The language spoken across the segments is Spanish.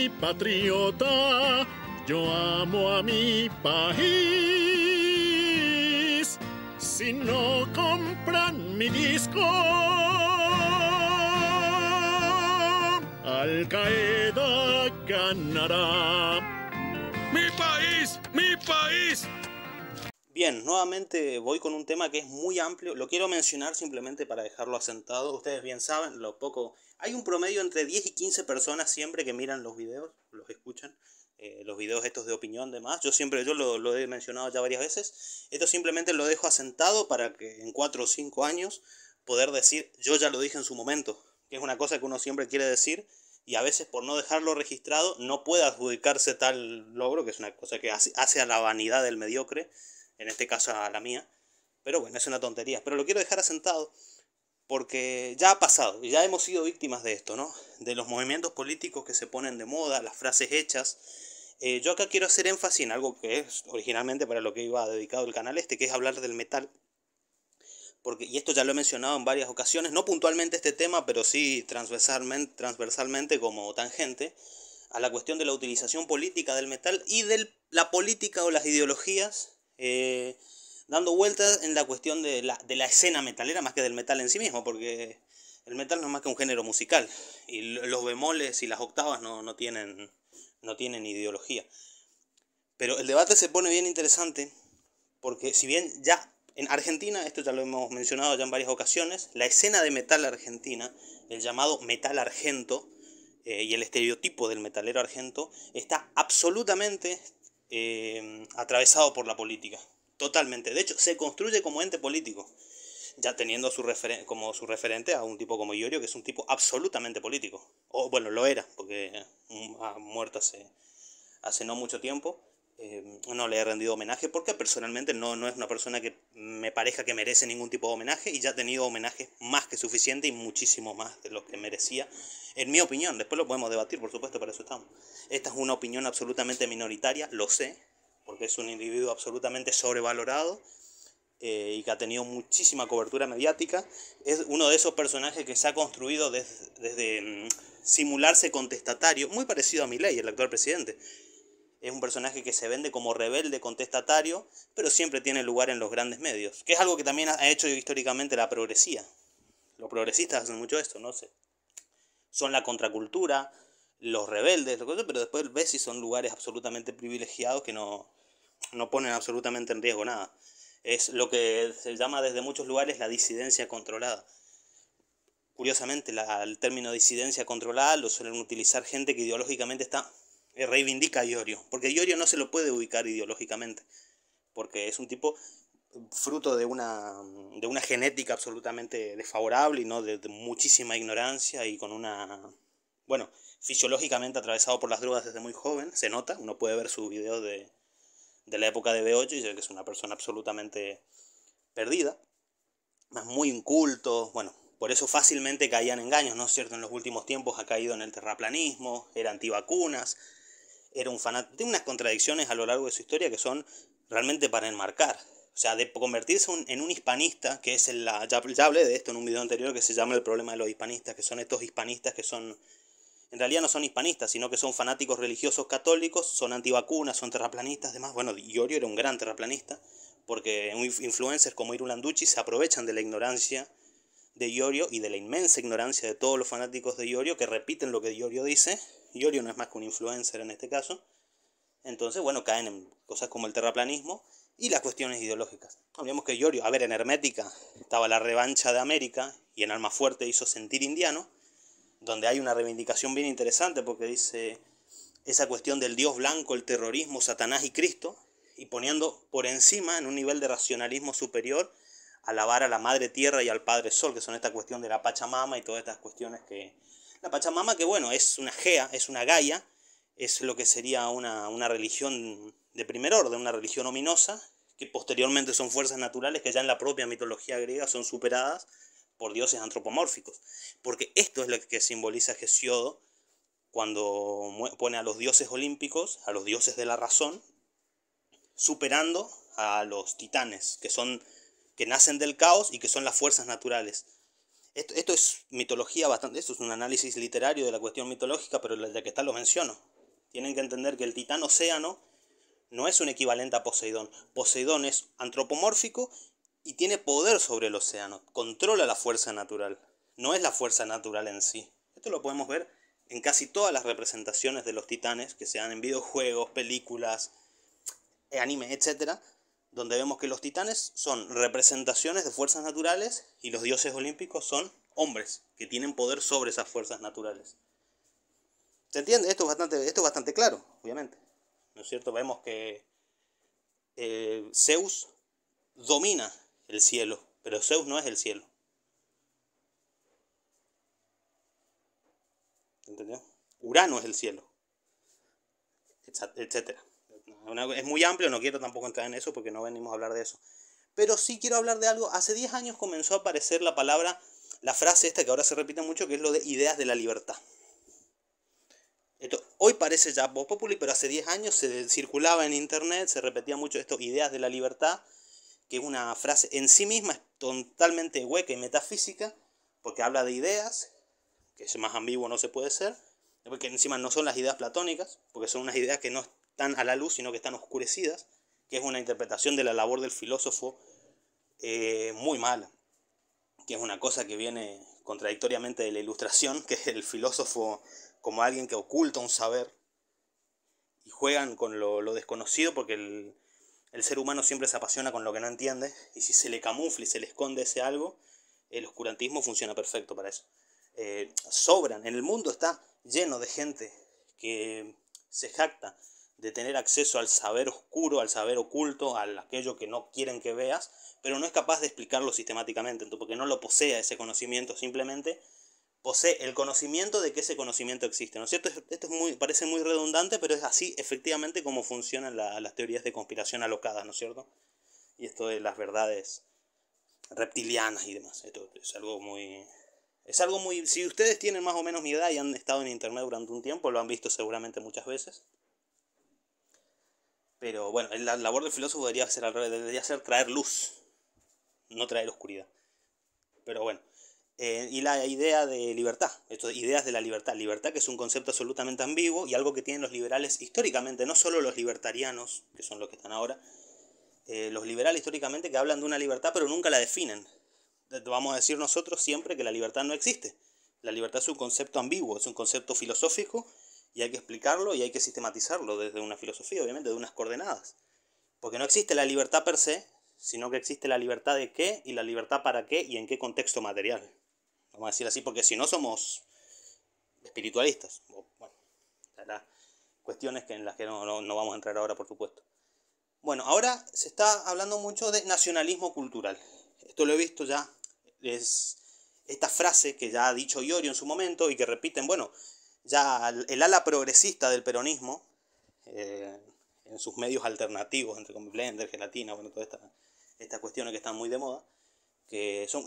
Mi patriota, yo amo a mi país. Si no compran mi disco, Al Qaeda ganará. ¡Mi país! ¡Mi país! Bien, nuevamente voy con un tema que es muy amplio. Lo quiero mencionar simplemente para dejarlo asentado. Ustedes bien saben lo poco. Hay un promedio entre 10 y 15 personas siempre que miran los videos, los escuchan. Eh, los videos estos de opinión, demás. Yo siempre, yo lo, lo he mencionado ya varias veces. Esto simplemente lo dejo asentado para que en 4 o 5 años poder decir, yo ya lo dije en su momento. Que es una cosa que uno siempre quiere decir y a veces por no dejarlo registrado no puede adjudicarse tal logro, que es una cosa que hace a la vanidad del mediocre en este caso a la mía. Pero bueno, es una tontería, pero lo quiero dejar asentado porque ya ha pasado y ya hemos sido víctimas de esto, ¿no? De los movimientos políticos que se ponen de moda, las frases hechas. Eh, yo acá quiero hacer énfasis en algo que es originalmente para lo que iba dedicado el canal este, que es hablar del metal. Porque, y esto ya lo he mencionado en varias ocasiones, no puntualmente este tema, pero sí transversalmente, transversalmente como tangente, a la cuestión de la utilización política del metal y de la política o las ideologías eh, dando vueltas en la cuestión de la, escena metalera más que del metal en sí mismo, porque el metal no es más que un género musical y los bemoles y las octavas no, tienen, no tienen ideología. Pero el debate se pone bien interesante porque si bien ya en Argentina, esto ya lo hemos mencionado ya en varias ocasiones, la escena de metal argentina, el llamado metal argento eh, y el estereotipo del metalero argento está absolutamente Em, atravesado por la política. Totalmente. De hecho, se construye como ente político. Ya teniendo su como su referente a un tipo como Iorio, que es un tipo absolutamente político. O bueno, lo era, porque mm, ha muerto hace, no mucho tiempo. Em, no le he rendido homenaje porque personalmente no, no es una persona que me parece que merece ningún tipo de homenaje y ya ha tenido homenajes más que suficiente y muchísimo más de lo que merecía, en mi opinión. Después lo podemos debatir, por supuesto, para eso estamos. Esta es una opinión absolutamente minoritaria, lo sé, porque es un individuo absolutamente sobrevalorado eh, y que ha tenido muchísima cobertura mediática. Es uno de esos personajes que se ha construido desde, mm, simularse contestatario, muy parecido a Milei, el actual presidente es un personaje que se vende como rebelde, contestatario, pero siempre tiene lugar en los grandes medios, que es algo que también ha hecho históricamente la progresía. Los progresistas hacen mucho esto, no sé. Son la contracultura, los rebeldes, pero después ves si son lugares absolutamente privilegiados que no, no ponen absolutamente en riesgo nada. Es lo que se llama desde muchos lugares la disidencia controlada curiosamente el término disidencia controlada lo suelen utilizar gente que ideológicamente está eh, reivindica a Iorio, porque Iorio no se lo puede ubicar ideológicamente, porque es un tipo fruto de una, de una genética absolutamente desfavorable y no de, muchísima ignorancia y con una, bueno, fisiológicamente atravesado por las drogas desde muy joven, se nota, uno puede ver su videos de, de la época de B8 y ve que es una persona absolutamente perdida, más muy inculto, bueno, por eso fácilmente caían engaños, ¿no es cierto? En los últimos tiempos ha caído en el terraplanismo, era antivacunas, era un fanático. Tiene unas contradicciones a lo largo de su historia que son realmente para enmarcar. O sea, de convertirse en un hispanista, que es el, la, ya, hablé de esto en un video anterior que se llama El problema de los hispanistas, que son estos hispanistas que son. En realidad no son hispanistas, sino que son fanáticos religiosos católicos, son antivacunas, son terraplanistas, demás. Bueno, Iorio era un gran terraplanista, porque influencers como Irulanducci se aprovechan de la ignorancia de Iorio y de la inmensa ignorancia de todos los fanáticos de Iorio que repiten lo que Diorio dice Iorio no es más que un influencer en este caso. Entonces, bueno, caen en cosas como el terraplanismo y las cuestiones ideológicas. Hablamos que Yorio, a ver, en Hermética estaba la revancha de América y en Alma Fuerte hizo sentir indiano, donde hay una reivindicación bien interesante porque dice esa cuestión del Dios blanco, el terrorismo, Satanás y Cristo, y poniendo por encima, en un nivel de racionalismo superior, alabar a la Madre Tierra y al Padre Sol, que son esta cuestión de la Pachamama y todas estas cuestiones que la Pachamama, que bueno, es una gea, es una gaia, es lo que sería una, religión de primer orden, una religión ominosa, que posteriormente son fuerzas naturales que ya en la propia mitología griega son superadas por dioses antropomórficos. Porque esto es lo que simboliza Hesiodo cuando pone a los dioses olímpicos, a los dioses de la razón, superando a los titanes, que son que nacen del caos y que son las fuerzas naturales. Esto, es mitología bastante, esto es un análisis literario de la cuestión mitológica, pero ya que está lo menciono. Tienen que entender que el titán océano no es un equivalente a Poseidón. Poseidón es antropomórfico y tiene poder sobre el océano, controla la fuerza natural, no es la fuerza natural en sí. Esto lo podemos ver en casi todas las representaciones de los titanes, que sean en videojuegos, películas, eh, anime, etc donde vemos que los titanes son representaciones de fuerzas naturales y los dioses olímpicos son hombres que tienen poder sobre esas fuerzas naturales. ¿Se entiende? Esto es bastante, esto bastante claro, obviamente. ¿No es cierto? Vemos que eh, Zeus domina el cielo, pero Zeus no es el cielo. ¿Entendió? Urano es el cielo, etcétera es muy amplio, no quiero tampoco entrar en eso porque no venimos a hablar de eso. Pero sí quiero hablar de algo. Hace 10 años comenzó a aparecer la palabra, la frase esta que ahora se repite mucho, que es lo de ideas de la libertad. Esto, hoy parece ya voz pero hace 10 años se circulaba en internet, se repetía mucho esto, ideas de la libertad, que es una frase en sí misma es totalmente hueca y metafísica, porque habla de ideas, que es más ambiguo no se puede ser, porque encima no son las ideas platónicas, porque son unas ideas que no a la luz, sino que están oscurecidas, que es una interpretación de la labor del filósofo eh, muy mala, que es una cosa que viene contradictoriamente de la ilustración, que es el filósofo como alguien que oculta un saber y juegan con lo, desconocido porque el, ser humano siempre se apasiona con lo que no entiende y si se le camufla y se le esconde ese algo, el oscurantismo funciona perfecto para eso. Eh, sobran, en el mundo está lleno de gente que se jacta de tener acceso al saber oscuro, al saber oculto, a aquello que no quieren que veas, pero no es capaz de explicarlo sistemáticamente, porque no lo posee ese conocimiento, simplemente posee el conocimiento de que ese conocimiento existe, ¿no es cierto? Esto es muy, parece muy redundante, pero es así efectivamente como funcionan las teorías de conspiración alocadas, ¿no es cierto? Y esto de las verdades reptilianas y demás, esto es algo muy... Es algo muy... Si ustedes tienen más o menos mi edad y han estado en internet durante un tiempo, lo han visto seguramente muchas veces. Pero bueno, la labor del filósofo debería ser traer luz, no traer oscuridad. Pero bueno, eh, y la idea de libertad, esto, ideas de la libertad. Libertad que es un concepto absolutamente ambiguo y algo que tienen los liberales históricamente, no solo los libertarianos, que son los que están ahora, eh, los liberales históricamente que hablan de una libertad pero nunca la definen. Vamos a decir nosotros siempre que la libertad no existe. La libertad es un concepto ambiguo, es un concepto filosófico y hay que explicarlo y hay que sistematizarlo desde una filosofía, obviamente, de unas coordenadas. Porque no existe la libertad per se, sino que existe la libertad de qué y la libertad para qué y en qué contexto material. Vamos a decir así, porque si no somos espiritualistas, bueno, cuestiones que en las que no, no vamos a entrar ahora, por supuesto. Bueno, ahora se está hablando mucho de nacionalismo cultural. Esto lo he visto ya, es esta frase que ya ha dicho Iorio en su momento y que repiten, bueno, ya el ala progresista del peronismo, eh, en sus medios alternativos, entre Blender, Gelatina, bueno, todas estas cuestiones que están muy de moda, que son,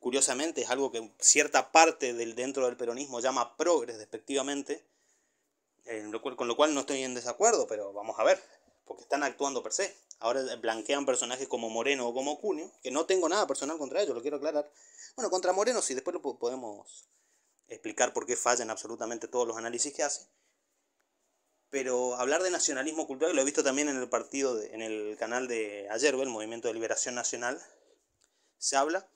curiosamente, es algo que cierta parte del dentro del peronismo llama progres, respectivamente con lo cual no estoy en desacuerdo, pero vamos a ver, porque están actuando per se. Ahora blanquean personajes como Moreno o como Cunio, que no tengo nada personal contra ellos, lo quiero aclarar. Bueno, contra Moreno sí, después lo podemos explicar por qué fallan absolutamente todos los análisis que hace. Pero hablar de nacionalismo cultural, lo he visto también en el partido, en el canal de ayer, el Movimiento de Liberación Nacional, se habla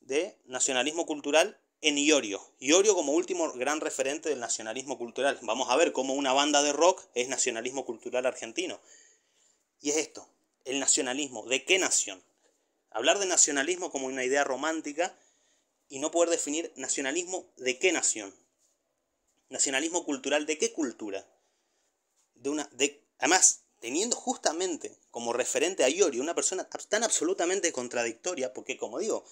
de nacionalismo cultural en Iorio. Iorio como último gran referente del nacionalismo cultural. Vamos a ver cómo una banda de rock es nacionalismo cultural argentino. Y es esto, el nacionalismo. ¿De qué nación? Hablar de nacionalismo como una idea romántica y no poder definir nacionalismo de qué nación. Nacionalismo cultural de qué cultura. De una, de, además, teniendo justamente como referente a Iori una persona tan absolutamente contradictoria, porque como digo,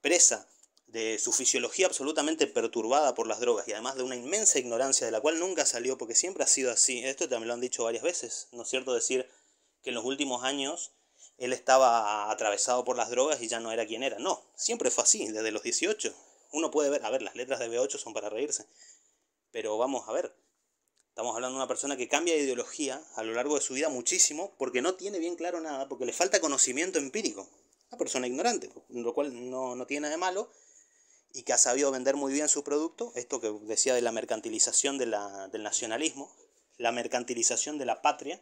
presa de su fisiología absolutamente perturbada por las drogas y además de una inmensa ignorancia de la cual nunca salió porque siempre ha sido así. Esto también lo han dicho varias veces, ¿no es cierto? Decir que en los últimos años él estaba atravesado por las drogas y ya no era quien era. No, siempre fue así, desde los 18. Uno puede ver, a ver, las letras de B8 son para reírse. Pero vamos a ver, estamos hablando de una persona que cambia de ideología a lo largo de su vida muchísimo porque no tiene bien claro nada, porque le falta conocimiento empírico. Una persona ignorante, lo cual no, no tiene nada de malo y que ha sabido vender muy bien su producto, esto que decía de la mercantilización del nacionalismo, la mercantilización de la patria,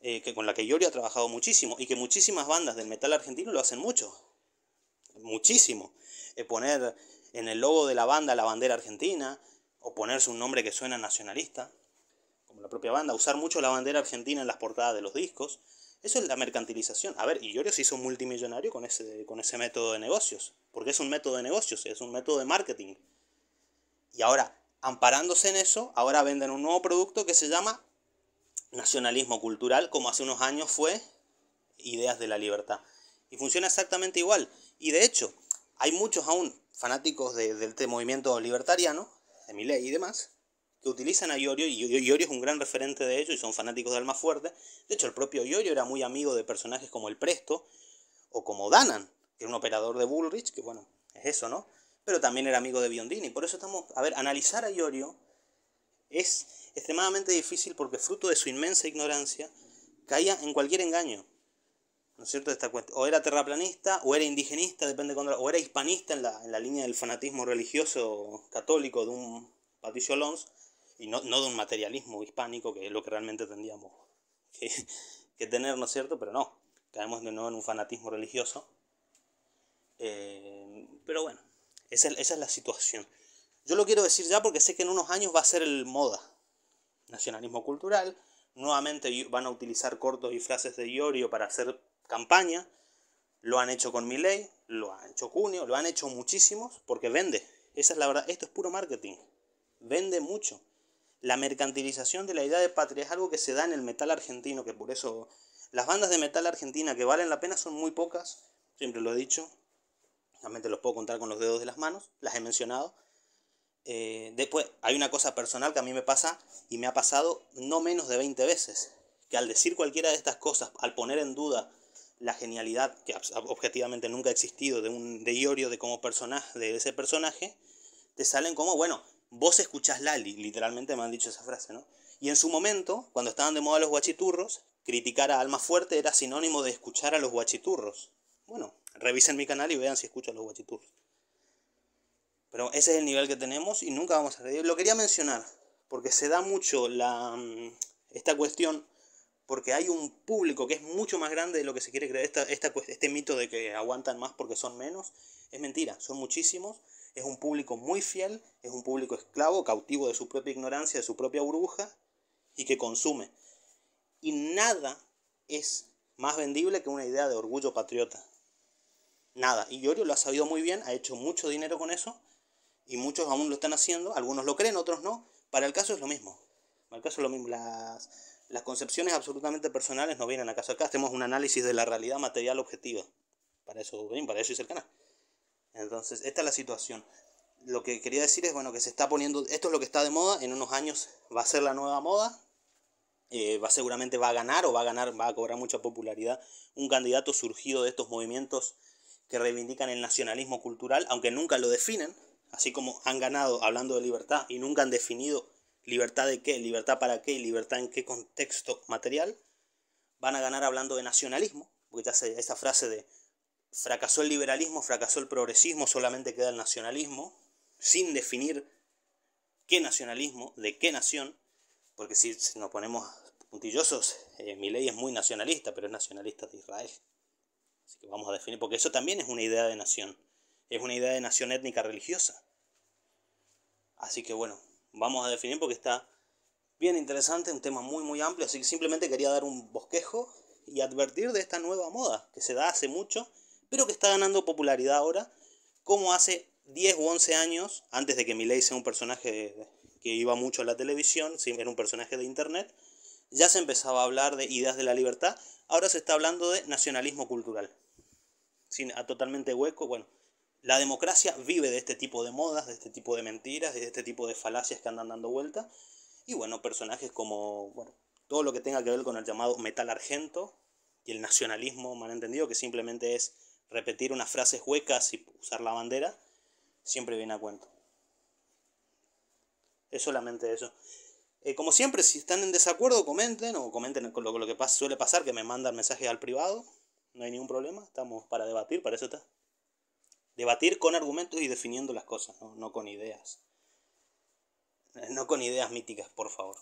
eh, con la que Yori ha trabajado muchísimo y que muchísimas bandas del metal argentino lo hacen mucho. Muchísimo. Eh, poner en el logo de la banda la bandera argentina o ponerse un nombre que suena nacionalista, como la propia banda, usar mucho la bandera argentina en las portadas de los discos. Eso es la mercantilización. A ver, Iorio se hizo multimillonario con ese, con ese método de negocios, porque es un método de negocios, es un método de marketing. Y ahora, amparándose en eso, ahora venden un nuevo producto que se llama nacionalismo cultural, como hace unos años fue Ideas de la Libertad. Y funciona exactamente igual. Y de hecho, hay muchos aún fanáticos de, del este movimiento libertariano, de y demás, que utilizan a Iorio, y Iorio es un gran referente de ellos y son fanáticos del más fuerte. De hecho, el propio Iorio era muy amigo de personajes como el Presto o como Danan, que era un operador de Bullrich, que bueno, es eso, ¿no? Pero también era amigo de Biondini. Por eso estamos, a ver, analizar a Iorio es extremadamente difícil porque fruto de su inmensa ignorancia caía en cualquier engaño. ¿No es cierto? o era terraplanista, o era indigenista, depende o era hispanista en la, línea del fanatismo religioso católico de un Patricio Alonso, y no, de un materialismo hispánico, que es lo que realmente tendríamos que, que tener, ¿no es cierto? Pero no, caemos de nuevo en un fanatismo religioso. Eh, pero bueno, esa es la situación. Yo lo quiero decir ya porque sé que en unos años va a ser el moda. Nacionalismo cultural. Nuevamente van a utilizar cortos y frases de Iorio para hacer campaña. Lo han hecho con Milei, lo han hecho Cuneo lo han hecho muchísimos porque vende. Esa es la verdad. Esto es puro marketing. Vende mucho. La mercantilización de la idea de patria es algo que se da en el metal argentino, que por eso las bandas de metal argentina que valen la pena son muy pocas. Siempre lo he dicho. Realmente los puedo contar con los dedos de las manos. Las he mencionado. Eh, después, hay una cosa personal que a mí me pasa y me ha pasado no menos de 20 veces, que al decir cualquiera de estas cosas, al poner en duda la genialidad que objetivamente nunca ha existido de un de Iorio de como personaje de ese personaje, te salen como, bueno, vos escuchás Lali, literalmente me han dicho esa frase, ¿no? Y en su momento, cuando estaban de moda los guachiturros, criticar a Alma Fuerte era sinónimo de escuchar a los guachiturros. Bueno, revisen mi canal y vean si escucho a los guachiturros. Pero ese es el nivel que tenemos y nunca vamos a pedir. Lo quería mencionar, porque se da mucho la, mm, esta cuestión, porque hay un público que es mucho más grande de lo que se quiere creer. esta, este mito de que aguantan más porque son menos es mentira, son muchísimos. Es un público muy fiel, es un público esclavo, cautivo de su propia ignorancia, de su propia burbuja y que consume. Y nada es más vendible que una idea de orgullo patriota. Nada. Y Yorio lo ha sabido muy bien, ha hecho mucho dinero con eso y muchos aún lo están haciendo, algunos lo creen, otros no. Para el caso es lo mismo. Para el caso es lo mismo. Las, concepciones absolutamente personales no vienen acaso acá. Hacemos un análisis de la realidad material objetiva. Para eso para eso es el canal. Entonces, esta es la situación. Lo que quería decir es, bueno, que se está poniendo, esto es lo que está de moda, en unos años va a ser la nueva moda, eh, va, seguramente va a ganar o va a ganar, va a cobrar mucha popularidad un candidato surgido de estos movimientos que reivindican el nacionalismo cultural, aunque nunca lo definen, Así como han ganado hablando de libertad y nunca han definido libertad de qué, libertad para qué y libertad en qué contexto material, van a ganar hablando de nacionalismo, porque ya esa frase de fracasó el liberalismo, fracasó el progresismo, solamente queda el nacionalismo, sin definir qué nacionalismo, de qué nación, porque si, nos ponemos puntillosos, eh, mi ley es muy nacionalista, pero es nacionalista de Israel. Así que vamos a definir, porque eso también es una idea de nación es una idea de nación étnica religiosa. Así que bueno, vamos a definir porque está bien interesante, un tema muy muy amplio, así que simplemente quería dar un bosquejo y advertir de esta nueva moda que se da hace mucho, pero que está ganando popularidad ahora, como hace 10 u 11 años, antes de que Miley sea un personaje que iba mucho a la televisión, era un personaje de internet, ya se empezaba a hablar de ideas de la libertad, ahora se está hablando de nacionalismo cultural. Sin, a totalmente hueco, bueno, la democracia vive de este tipo de modas, de este tipo de mentiras de este tipo de falacias que andan dando vuelta. Y bueno, personajes como bueno, todo lo que tenga que ver con el llamado metal argento y el nacionalismo malentendido, que simplemente es repetir unas frases huecas y usar la bandera, siempre viene a cuento. Es solamente eso. Eh, como siempre, si están en desacuerdo, comenten o comenten con lo, que suele pasar, que me mandan mensajes al privado. No hay ningún problema, estamos para debatir, para eso está. Debatir con argumentos y definiendo las cosas, no, no con ideas. No con ideas míticas, por favor.